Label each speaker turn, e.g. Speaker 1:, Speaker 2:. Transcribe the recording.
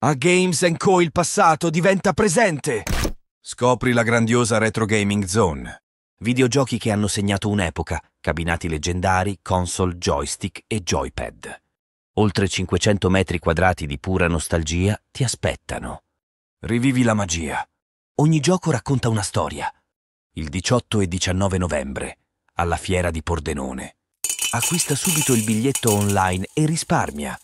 Speaker 1: A Games Co. il passato diventa presente! Scopri la grandiosa Retro Gaming Zone. Videogiochi che hanno segnato un'epoca, cabinati leggendari, console, joystick e joypad. Oltre 500 metri quadrati di pura nostalgia ti aspettano. Rivivi la magia. Ogni gioco racconta una storia. Il 18 e 19 novembre, alla fiera di Pordenone. Acquista subito il biglietto online e risparmia.